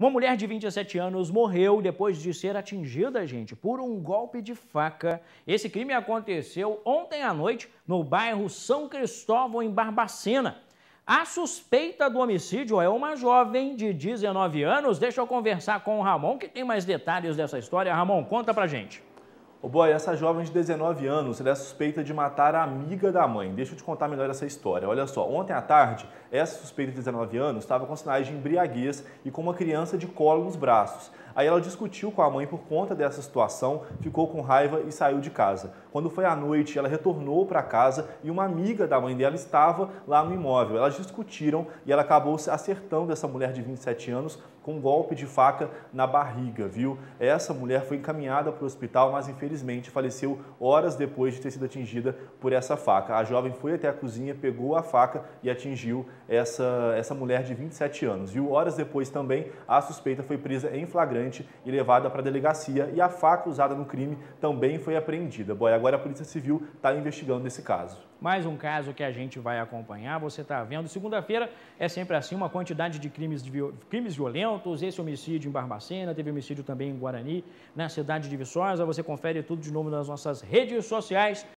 Uma mulher de 27 anos morreu depois de ser atingida, gente, por um golpe de faca. Esse crime aconteceu ontem à noite no bairro São Cristóvão, em Barbacena. A suspeita do homicídio é uma jovem de 19 anos. Deixa eu conversar com o Ramon, que tem mais detalhes dessa história. Ramon, conta pra gente. Ô oh boy, essa jovem de 19 anos, ela é suspeita de matar a amiga da mãe. Deixa eu te contar melhor essa história. Olha só, ontem à tarde, essa suspeita de 19 anos estava com sinais de embriaguez e com uma criança de colo nos braços. Aí ela discutiu com a mãe por conta dessa situação, ficou com raiva e saiu de casa. Quando foi à noite, ela retornou para casa e uma amiga da mãe dela estava lá no imóvel. Elas discutiram e ela acabou se acertando essa mulher de 27 anos com um golpe de faca na barriga, viu? Essa mulher foi encaminhada para o hospital, mas infelizmente faleceu horas depois de ter sido atingida por essa faca. A jovem foi até a cozinha, pegou a faca e atingiu essa, essa mulher de 27 anos, viu? Horas depois também, a suspeita foi presa em flagrante flagrante e levada para a delegacia. E a faca usada no crime também foi apreendida. Boy, agora a Polícia Civil está investigando esse caso. Mais um caso que a gente vai acompanhar, você está vendo. Segunda-feira é sempre assim, uma quantidade de crimes, de crimes violentos. Esse homicídio em Barbacena, teve homicídio também em Guarani, na cidade de Viçosa. Você confere tudo de novo nas nossas redes sociais.